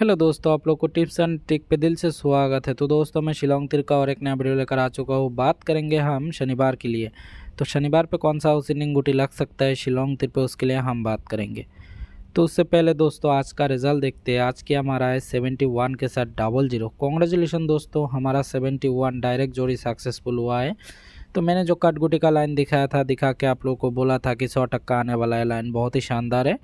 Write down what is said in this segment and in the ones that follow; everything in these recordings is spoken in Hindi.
हेलो दोस्तों आप लोग को टिप्स एंड ट्रिक पे दिल से स्वागत है तो दोस्तों मैं शिलोंग तिरका और एक नया वीडियो लेकर आ चुका हूँ बात करेंगे हम शनिवार के लिए तो शनिवार पे कौन सा हाउसिंग गुटी लग सकता है शिलोंग तिर पे उसके लिए हम बात करेंगे तो उससे पहले दोस्तों आज का रिजल्ट देखते हैं आज की हमारा है सेवेंटी वन के साथ डबल जीरो कॉन्ग्रेचुलेसन दोस्तों हमारा सेवेंटी वन डायरेक्ट जोड़ी सक्सेसफुल हुआ है तो मैंने जो कटगुटी का लाइन दिखाया था दिखा के आप लोगों को बोला था कि सौ टक्का आने वाला है लाइन बहुत ही शानदार है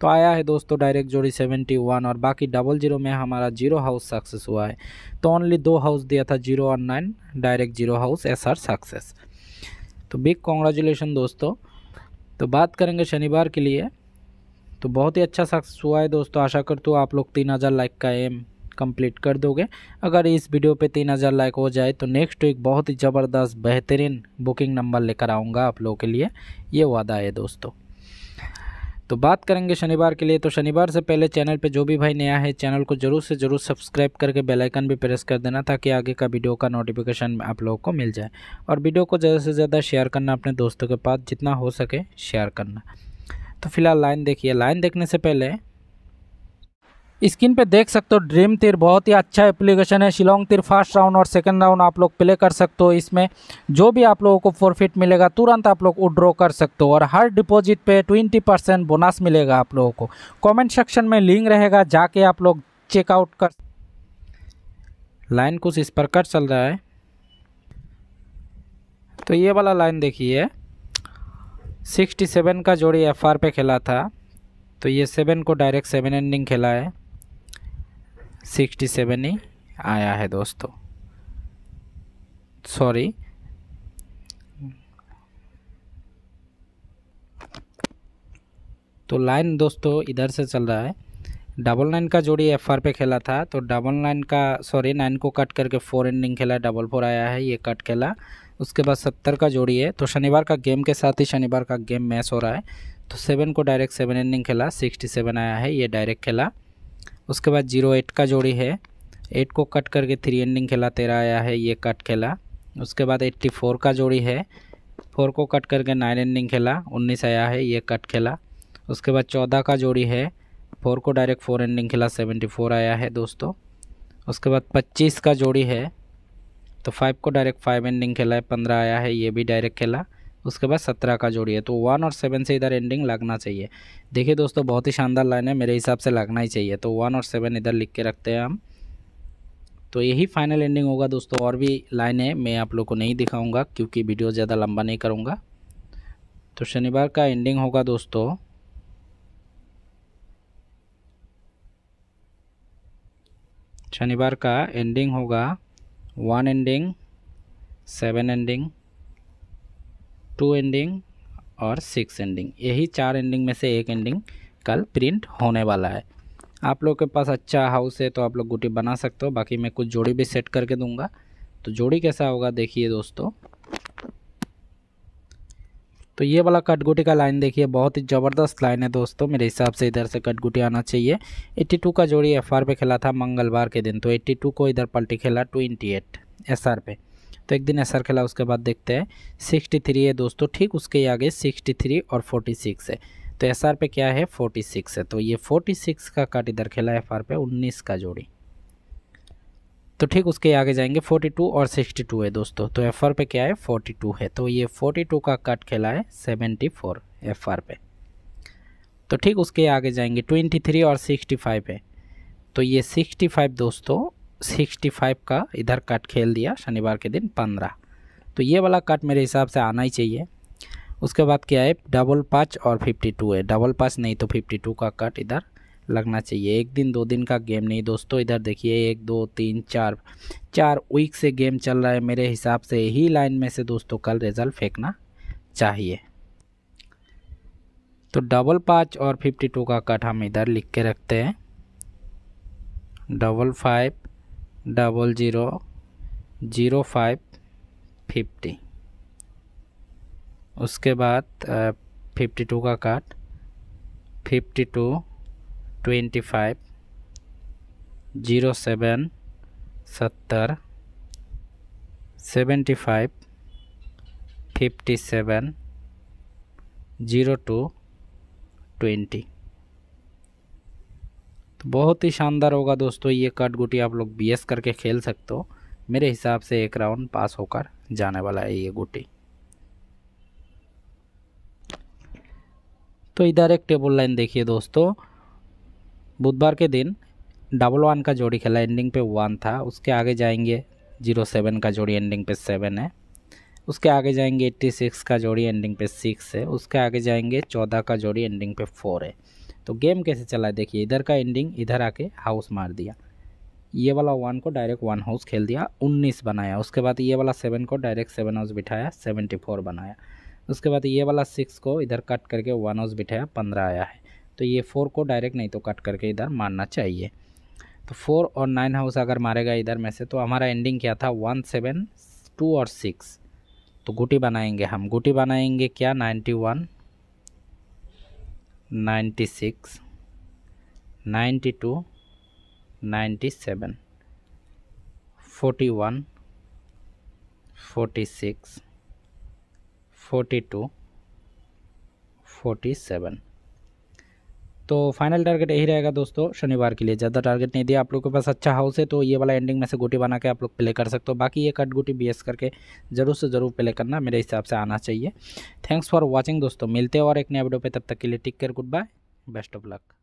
तो आया है दोस्तों डायरेक्ट जोड़ी सेवेंटी वन और बाकी डबल जीरो में हमारा जीरो हाउस सक्सेस हुआ है तो ओनली दो हाउस दिया था जीरो और nine direct zero house S R success तो बिग कॉन्ग्रेचुलेसन दोस्तों तो बात करेंगे शनिवार के लिए तो बहुत ही अच्छा सक्सेस हुआ है दोस्तों आशा करता हूँ आप लोग तीन हज़ार लाइक का एम कंप्लीट कर दोगे अगर इस वीडियो पे तीन हज़ार लाइक हो जाए तो नेक्स्ट वीक बहुत ही ज़बरदस्त बेहतरीन बुकिंग नंबर लेकर आऊँगा आप लोगों के लिए ये वादा है दोस्तों तो बात करेंगे शनिवार के लिए तो शनिवार से पहले चैनल पे जो भी भाई नया है चैनल को ज़रूर से ज़रूर सब्सक्राइब करके बेल आइकन भी प्रेस कर देना ताकि आगे का वीडियो का नोटिफिकेशन आप लोगों को मिल जाए और वीडियो को ज़्यादा से ज़्यादा शेयर करना अपने दोस्तों के पास जितना हो सके शेयर करना तो फिलहाल लाइन देखिए लाइन देखने से पहले स्क्रीन पे देख सकते हो ड्रीम तिर बहुत ही अच्छा एप्लीकेशन है शिलोंग तिर फर्स्ट राउंड और सेकंड राउंड आप लोग प्ले कर सकते हो इसमें जो भी आप लोगों को फोरफिट मिलेगा तुरंत आप लोग उड्रॉ कर सकते हो और हर डिपॉजिट पे ट्वेंटी परसेंट बोनस मिलेगा आप लोगों को कमेंट सेक्शन में लिंक रहेगा जाके आप लोग चेकआउट कर लाइन कुछ इस प्रकार चल रहा है तो ये वाला लाइन देखिए सिक्सटी सेवन का जोड़ी एफ आर पे खेला था तो ये सेवन को डायरेक्ट सेवन एंडिंग खेला है सिक्सटी सेवन ही आया है दोस्तों सॉरी तो लाइन दोस्तों इधर से चल रहा है डबल नाइन का जोड़ी एफ आर पे खेला था तो डबल नाइन का सॉरी नाइन को कट करके फोर एंडिंग खेला डबल फोर आया है ये कट खेला उसके बाद सत्तर का जोड़ी है तो शनिवार का गेम के साथ ही शनिवार का गेम मैच हो रहा है तो सेवन को डायरेक्ट सेवन एंडिंग खेला सिक्सटी सेवन आया है ये डायरेक्ट खेला उसके बाद जीरो एट का जोड़ी है एट को कट करके थ्री एंडिंग खेला तेरह आया है ये कट खेला उसके बाद एट्टी फोर का जोड़ी है फोर को कट करके नाइन एंडिंग खेला उन्नीस आया है ये कट खेला उसके बाद चौदह का जोड़ी है फोर को डायरेक्ट फोर एंडिंग खेला सेवेंटी फोर आया है दोस्तों उसके बाद पच्चीस का जोड़ी है तो फाइव को डायरेक्ट फाइव एंडिंग खेला है पंद्रह आया है ये भी डायरेक्ट खेला उसके बाद सत्रह का जोड़िए तो वन और सेवन से इधर एंडिंग लगना चाहिए देखिए दोस्तों बहुत ही शानदार लाइन है मेरे हिसाब से लगना ही चाहिए तो वन और सेवन इधर लिख के रखते हैं हम तो यही फाइनल एंडिंग होगा दोस्तों और भी लाइन है मैं आप लोग को नहीं दिखाऊंगा क्योंकि वीडियो ज़्यादा लंबा नहीं करूँगा तो शनिवार का एंडिंग होगा दोस्तों शनिवार का एंडिंग होगा one ending seven ending two ending और सिक्स एंडिंग यही चार एंडिंग में से एक एंडिंग कल प्रिंट होने वाला है आप लोग के पास अच्छा हाउस है तो आप लोग गुटी बना सकते हो बाकी मैं कुछ जोड़ी भी सेट करके दूंगा तो जोड़ी कैसा होगा देखिए दोस्तों तो ये वाला कटगुटी का लाइन देखिए बहुत ही ज़बरदस्त लाइन है दोस्तों मेरे हिसाब से इधर से कटगुटी आना चाहिए 82 का जोड़ी एफआर पे खेला था मंगलवार के दिन तो 82 को इधर पलटी खेला 28 एसआर पे तो एक दिन असर खेला उसके बाद देखते हैं सिक्सटी थ्री है दोस्तों ठीक उसके आगे सिक्सटी थ्री और फोर्टी सिक्स है तो एस आर पे क्या है फोर्टी सिक्स है तो ये फोर्टी सिक्स का काट इधर खेला एफ आर पे उन्नीस का जोड़ी तो ठीक उसके आगे जाएंगे फोर्टी टू और सिक्सटी टू है दोस्तों तो एफ आर पे क्या है फोर्टी टू है तो ये टू का कट खेला है फोर एफ आर पे तो ठीक उसके आगे जाएंगे ट्वेंटी थ्री और सिक्सटी फाइव है तो ये सिक्सटी फाइव दोस्तों सिक्सटी फाइव का इधर कट खेल दिया शनिवार के दिन पंद्रह तो ये वाला कट मेरे हिसाब से आना ही चाहिए उसके बाद क्या है डबल पाँच और फिफ्टी टू है डबल पाँच नहीं तो फिफ्टी टू का कट इधर लगना चाहिए एक दिन दो दिन का गेम नहीं दोस्तों इधर देखिए एक दो तीन चार चार वीक से गेम चल रहा है मेरे हिसाब से यही लाइन में से दोस्तों कल रिज़ल्ट फेंकना चाहिए तो डबल पाँच और फिफ्टी टू का कट हम इधर लिख के रखते हैं double five double zero zero five fifty उसके बाद फिफ्टी टू का काट fifty two twenty five zero seven सत्तर seventy five fifty seven zero two twenty तो बहुत ही शानदार होगा दोस्तों ये कट गुटी आप लोग बी एस करके खेल सकते हो मेरे हिसाब से एक राउंड पास होकर जाने वाला है ये गुटी तो इधर एक टेबल लाइन देखिए दोस्तों बुधवार के दिन डबल वन का जोड़ी खेला एंडिंग पे वन था उसके आगे जाएंगे जीरो सेवन का जोड़ी एंडिंग पे सेवन है उसके आगे जाएंगे एट्टी सिक्स का जोड़ी एंडिंग पे सिक्स है उसके आगे जाएंगे चौदह का जोड़ी एंडिंग पे फोर है तो गेम कैसे चला देखिए इधर का एंडिंग इधर आके हाउस मार दिया ये वाला वन को डायरेक्ट वन हाउस खेल दिया उन्नीस बनाया उसके बाद ये वाला सेवन को डायरेक्ट सेवन हाउस बिठाया सेवेंटी फोर बनाया उसके बाद ये वाला सिक्स को इधर कट करके वन हाउस बिठाया पंद्रह आया है तो ये फोर को डायरेक्ट नहीं तो कट करके इधर मारना चाहिए तो फोर और नाइन हाउस अगर मारेगा इधर में से तो हमारा एंडिंग क्या था वन सेवन टू और सिक्स तो गुटी बनाएंगे हम गुटी बनाएंगे क्या नाइन्टी वन 96 92 97 41 46 42 47 तो फाइनल टारगेट यही रहेगा दोस्तों शनिवार के लिए ज़्यादा टारगेट नहीं दिया आप लोग के पास अच्छा हाउस है तो ये वाला एंडिंग में से गोटी बना के आप लोग प्ले कर सकते हो बाकी ये कट गोटी बी करके ज़रूर से ज़रूर प्ले करना मेरे हिसाब से आना चाहिए थैंक्स फॉर वॉचिंग दोस्तों मिलते हैं और एक नया वीडियो पर तब तक के लिए take care good bye best of luck